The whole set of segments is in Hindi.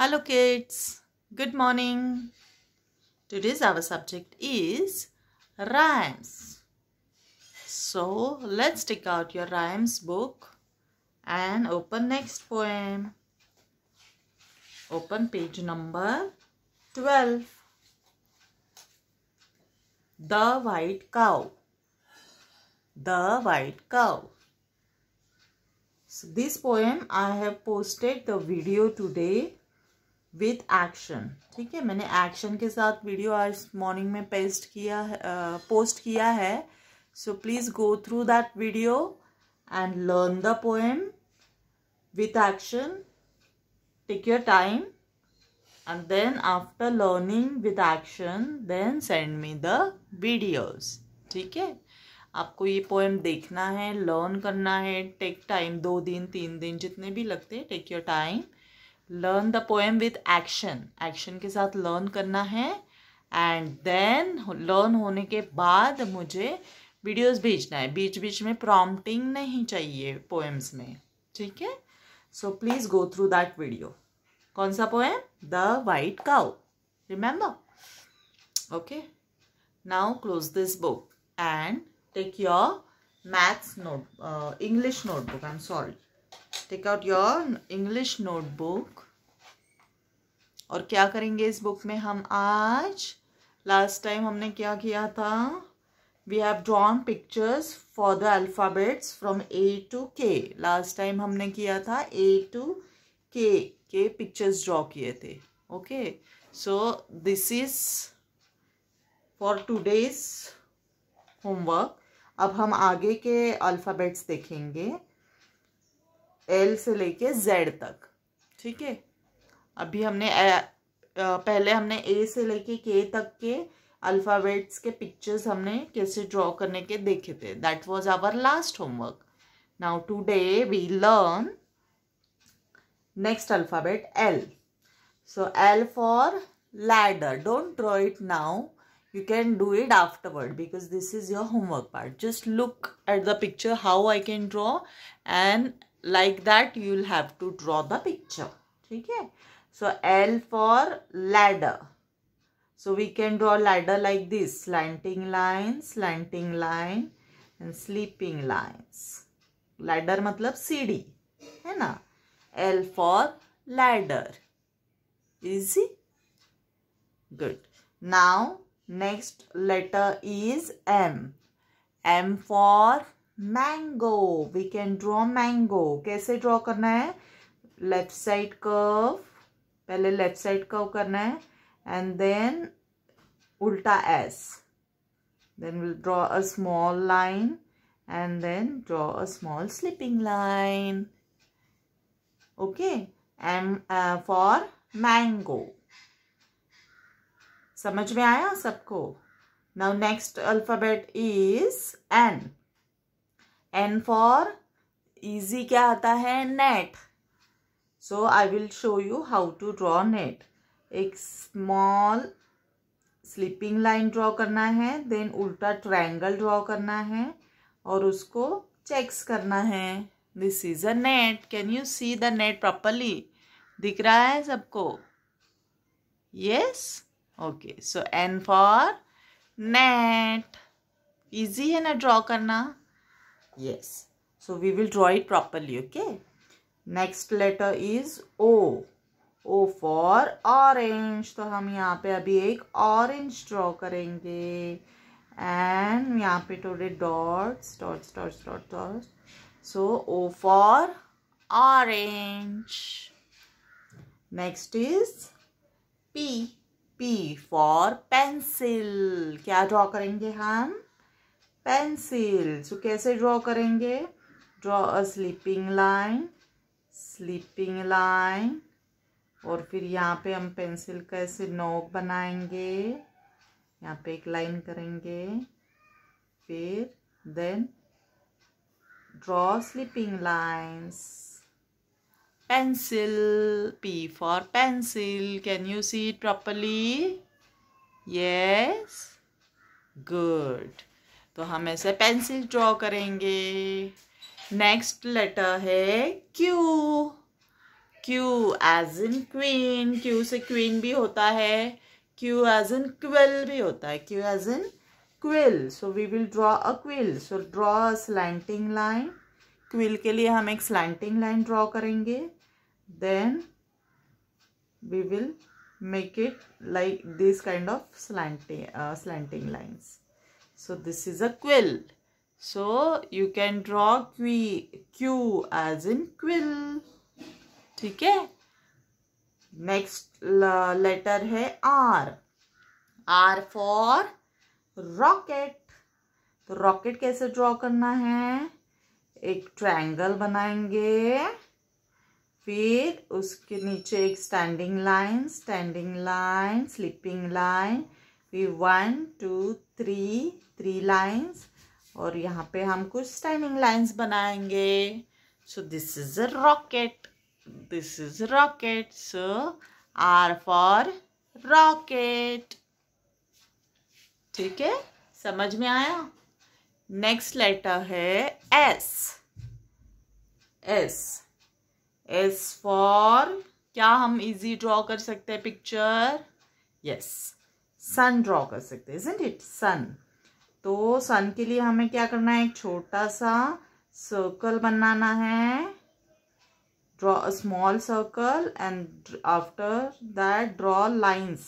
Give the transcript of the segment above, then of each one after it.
Hello kids, good morning. Today's our subject is rhymes. So let's take out your rhymes book and open next poem. Open page number 12. The White Cow. The White Cow. So this poem I have posted the video today with action ठीक है मैंने एक्शन के साथ वीडियो आज मॉर्निंग में पेस्ट किया है पोस्ट किया है so please go through that video and learn the poem with action take your time and then after learning with action then send me the videos ठीक है आपको ये पोएम देखना है लर्न करना है टेक टाइम दो दिन तीन दिन जितने भी लगते हैं take your time learn the poem with action action के साथ लर्न करना है एंड देन लर्न होने के बाद मुझे वीडियोस भेजना है बीच बीच में प्रॉम्प्टिंग नहीं चाहिए पोएम्स में ठीक है so please go through that video कौन सा poem the white cow remember okay now close this book and take your maths note English notebook I am sorry take out your English notebook और क्या करेंगे इस बुक में हम आज लास्ट टाइम हमने क्या किया था we have drawn pictures for the alphabets from A to K last time हमने किया था ए टू के के पिक्चर्स ड्रॉ किए थे okay so this is for today's homework अब हम आगे के अल्फ़ाबेट्स देखेंगे एल से लेके जेड तक ठीक है अभी हमने आ, आ, पहले हमने ए से लेके के तक के अल्फाबेट्स के पिक्चर्स हमने कैसे ड्रॉ करने के देखे थे that was our last homework now today we learn next alphabet L so L for ladder don't draw it now you can do it afterward because this is your homework part just look at the picture how I can draw and like that you will have to draw the picture ठीक है So L for ladder. So we can draw ladder like this. Slanting line, slanting line and sleeping lines. Ladder matlab CD, है ना L for ladder. Easy? Good. Now next letter is M. M for mango. We can draw mango. कैसे draw करना है? Left side curve. पहले लेफ्ट साइड का करना है एंड देन उल्टा S then will draw a small line and then draw a small sleeping line okay M for mango समझ में आया सबको now next alphabet is N N for easy क्या आता है net so i will show you how to draw net एक स्मॉल स्लीपिंग लाइन ड्रॉ करना है देन उल्टा ट्रायंगल ड्रॉ करना है और उसको चेक्स करना है this is a net can you see the net properly दिख रहा है सबको yes okay so N for net easy है ना ड्रॉ करना yes so we will draw it properly okay next letter is O O for orange तो हम यहाँ पे अभी एक ऑरेंज ड्रॉ करेंगे एंड यहाँ पे थोड़े dots dots dots dot dots so O for orange next is P P for pencil क्या ड्रॉ करेंगे हम पेंसिल सो कैसे ड्रॉ करेंगे draw a sleeping line sleeping line और फिर यहाँ पे हम पेंसिल का ऐसे नोक बनाएंगे यहाँ पे एक लाइन करेंगे फिर then draw sleeping lines pencil P for pencil can you see it properly yes good तो हम ऐसे पेंसिल ड्रॉ करेंगे नेक्स्ट लेटर है Q Q as in queen Q से क्वीन भी होता है क्यू एज इन क्वेल भी होता है Q as in quill so we will draw a quill so draw a slanting line quill के लिए हम एक स्लैंटिंग लाइन ड्रॉ करेंगे then we will make it like this kind of slanting slanting lines so this is a quill So you can draw Q, Q as in quill. ठीक है नेक्स्ट लेटर है आर आर फॉर रॉकेट तो रॉकेट कैसे ड्रॉ करना है एक ट्रायंगल बनाएंगे फिर उसके नीचे एक standing line standing line sleeping line फिर one two three three lines और यहाँ पे हम कुछ स्टैंडिंग लाइंस बनाएंगे so this is a rocket this is rocket so R for rocket ठीक है समझ में आया नेक्स्ट लेटर है एस एस एस फॉर क्या हम इजी ड्रॉ कर सकते हैं पिक्चर यस सन ड्रॉ कर सकते हैं इट सन तो सन के लिए हमें क्या करना है एक छोटा सा सर्कल बनाना है draw a small circle and after that draw lines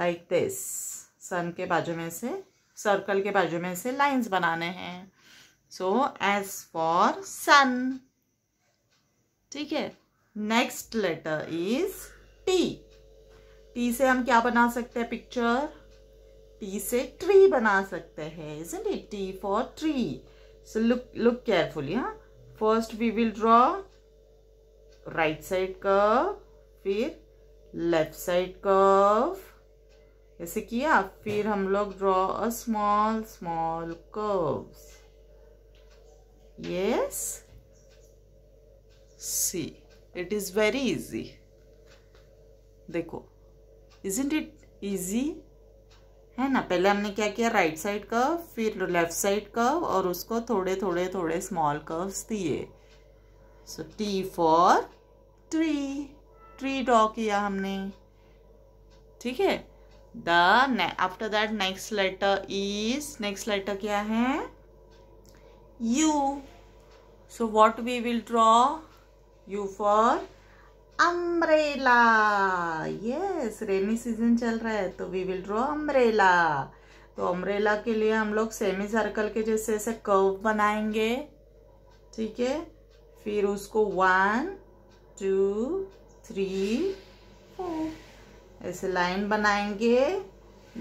like this sun के बाजू में से सर्कल के बाजू में से लाइंस बनाने हैं सो एज फॉर सन ठीक है next letter is T T से हम क्या बना सकते हैं पिक्चर टी से ट्री बना सकते हैं isn't it T for tree so look look carefully हाँ first we will draw right side curve फिर लेफ्ट साइड कर्व ऐसे किया फिर हम लोग draw a small small curves yes see it is very easy देखो इजेंट इट इजी है ना पहले हमने क्या किया राइट साइड कर्व फिर लेफ्ट साइड कर्व और उसको थोड़े थोड़े थोड़े स्मॉल कर्व्स दिए so T for tree tree draw किया हमने ठीक है the after that next letter is next letter क्या है U so what we will draw U for umbrella yes rainy season चल रहा है तो वी विल ड्रॉ अम्ब्रेला तो अम्ब्रेला के लिए हम लोग सेमी सर्कल के जैसे ऐसे कर्व बनाएंगे ठीक है फिर उसको वन टू थ्री फोर ऐसे लाइन बनाएंगे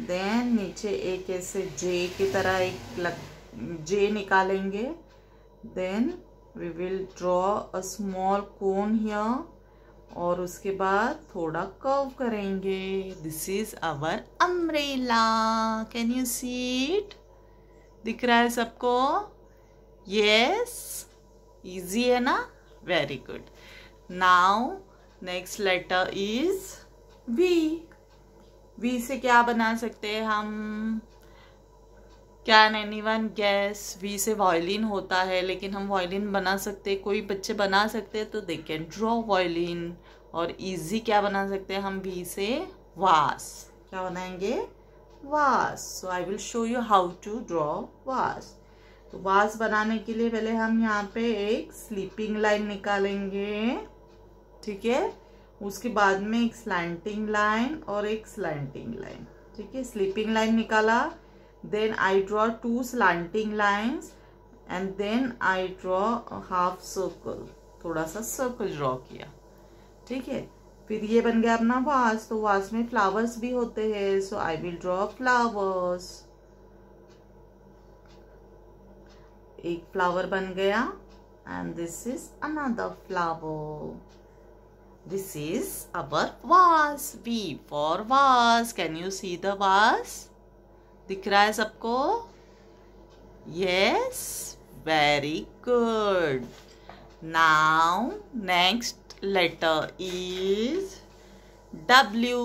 देन नीचे एक ऐसे जे की तरह एक लग जे निकालेंगे then we will draw a small cone here और उसके बाद थोड़ा कर्व करेंगे this is our umbrella can you see it दिख रहा है सबको यस इजी है ना very good now next letter is V V से क्या बना सकते हैं हम can anyone guess V से वायलिन होता है लेकिन हम वायलिन बना सकते कोई बच्चे बना सकते तो दे कैन ड्रॉ वायलिन और इजी क्या बना सकते हैं हम वी से वास क्या बनाएंगे vase so I will show you how to draw vase तो वास बनाने के लिए पहले हम यहाँ पे एक स्लीपिंग लाइन निकालेंगे ठीक है उसके बाद में एक स्लैंटिंग लाइन और एक स्लैंटिंग लाइन ठीक है स्लीपिंग लाइन निकाला then I draw two slanting lines and then I draw a half circle थोड़ा सा सर्कल ड्रॉ किया ठीक है फिर ये बन गया अपना वास तो वास में फ्लावर्स भी होते हैं so I will draw flowers एक फ्लावर बन गया and this is another flower this is our vase V for vase can you see the vase दिख रहा है सबको yes very good now next letter is W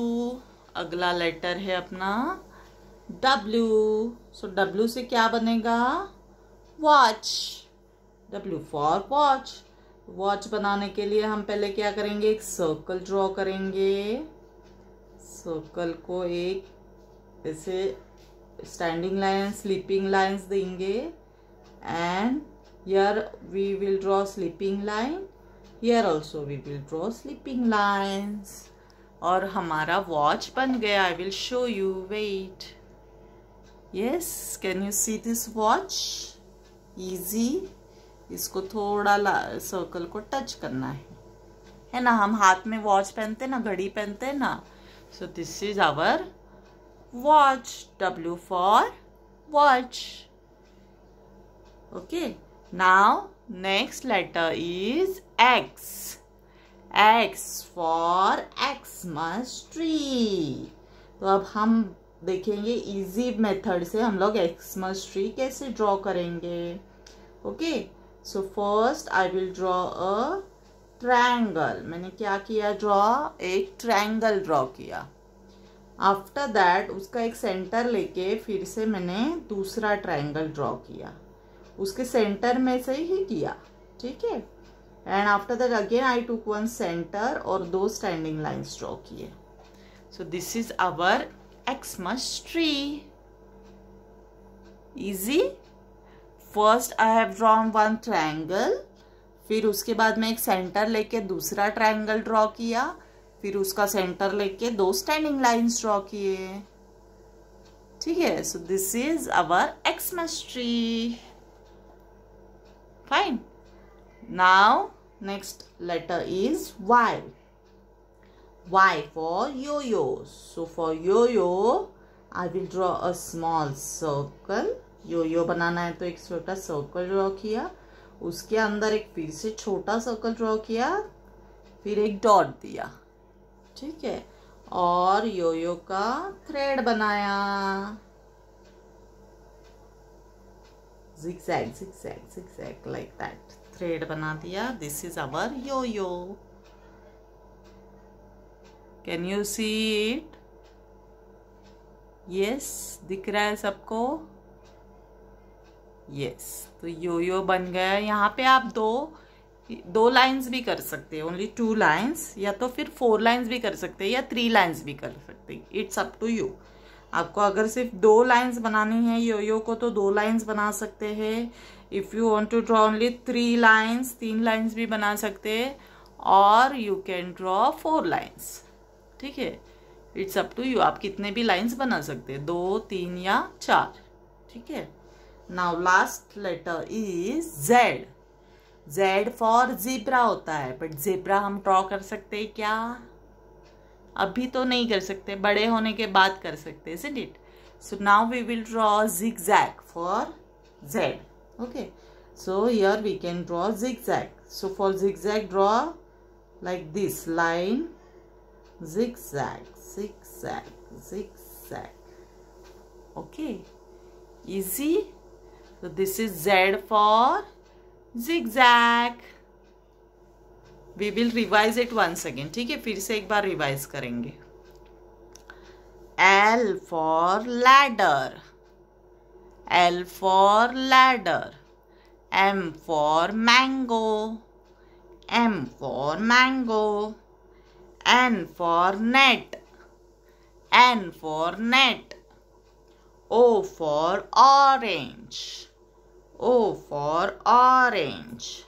अगला लेटर है अपना डब्ल्यू सो डब्ल्यू से क्या बनेगा watch W for watch watch बनाने के लिए हम पहले क्या करेंगे एक सर्कल ड्रॉ करेंगे सर्कल को एक ऐसे standing lines sleeping lines देंगे and here we will draw sleeping line here also we will draw sleeping lines और हमारा वॉच बन गया I will show you wait yes can you see this watch easy इसको थोड़ा सर्कल को टच करना है है ना हम हाथ में वॉच पहनते ना घड़ी पहनते ना so this is our watch. W for watch. Okay. Now, next letter is X. X for Xmas tree. तो अब हम देखेंगे इजी मेथड से हम लोग एक्समस ट्री कैसे ड्रॉ करेंगे okay so first I will draw a triangle मैंने क्या किया ड्रॉ एक ट्रायंगल ड्रॉ किया आफ्टर दैट उसका एक सेंटर लेके फिर से मैंने दूसरा ट्राइंगल ड्रॉ किया उसके सेंटर में से ही किया ठीक है and after that again I took one centre और दो स्टैंडिंग लाइन्स ड्रॉ किए so this is our Xmas tree easy first I have drawn one triangle फिर उसके बाद मैं एक सेंटर लेके दूसरा ट्राइंगल ड्रॉ किया फिर उसका सेंटर लेके दो स्टैंडिंग लाइंस ड्रॉ किए ठीक है so this is our Xmas tree fine now next letter is Y Y for yo-yo. So for yo-yo, I will draw a small circle. yo-yo बनाना है तो एक छोटा सर्कल ड्रॉ किया उसके अंदर एक फिर से छोटा सर्कल ड्रॉ किया फिर एक डॉट दिया ठीक है और योयो का थ्रेड बनाया लाइक दैट थ्रेड बना दिया this is our yo-yo can you see it yes दिख रहा है सबको यस yes. तो योयो बन गया यहाँ पे आप दो दो लाइंस भी कर सकते हैं ओनली टू लाइंस या तो फिर फोर लाइंस भी कर सकते हैं या थ्री लाइंस भी कर सकते हैं इट्स अप टू यू आपको अगर सिर्फ दो लाइंस बनानी है यो यो को तो दो लाइंस बना सकते हैं if you want to draw only three lines तीन लाइंस भी बना सकते हैं और you can draw four lines ठीक है इट्स अप टू यू आप कितने भी लाइन्स बना सकते हैं दो तीन या चार ठीक है now last letter is Z Z for zebra होता है बट जेब्रा हम ड्रॉ कर सकते हैं क्या अभी तो नहीं कर सकते बड़े होने के बाद कर सकते हैं it so now we will draw zigzag for Z okay so here we can draw zigzag so for zigzag draw like this line zigzag zigzag zigzag okay easy so this is Z for zigzag we will revise it once again ठीक है फिर से एक बार रिवाइज करेंगे L for ladder L for ladder M for mango M for mango N for net N for net O for orange O for orange.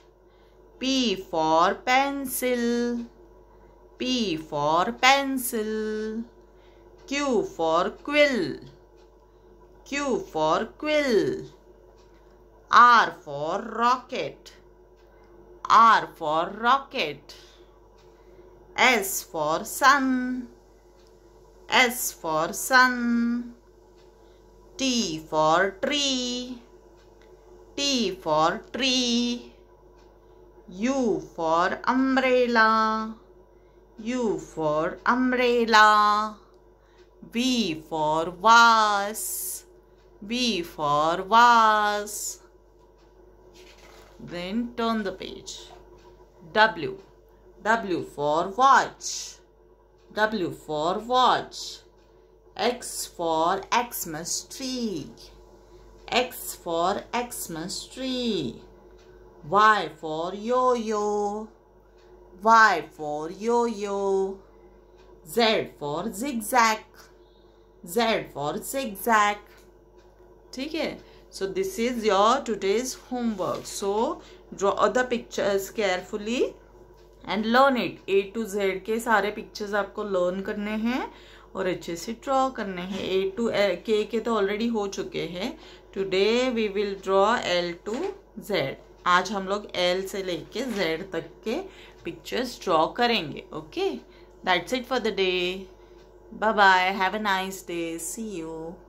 P for pencil. P for pencil. Q for quill. Q for quill. R for rocket. R for rocket. S for sun. S for sun. T for tree. T for tree. U for umbrella. U for umbrella. V for vase. V for vase. Then turn the page. W. W for watch. W for watch. X for Xmas tree. X for Xmas tree. Y for yo-yo. Y for yo-yo. Z for zigzag. Z for zigzag. ठीक है so this is your today's homework so draw the pictures carefully and learn it a to z के सारे pictures आपको learn करने हैं और अच्छे से ड्रॉ करने हैं ए टू के के तो ऑलरेडी हो चुके हैं today we will draw L to Z आज हम लोग एल से लेके जेड तक के पिक्चर्स ड्रॉ करेंगे okay that's it for the day bye bye have a nice day see you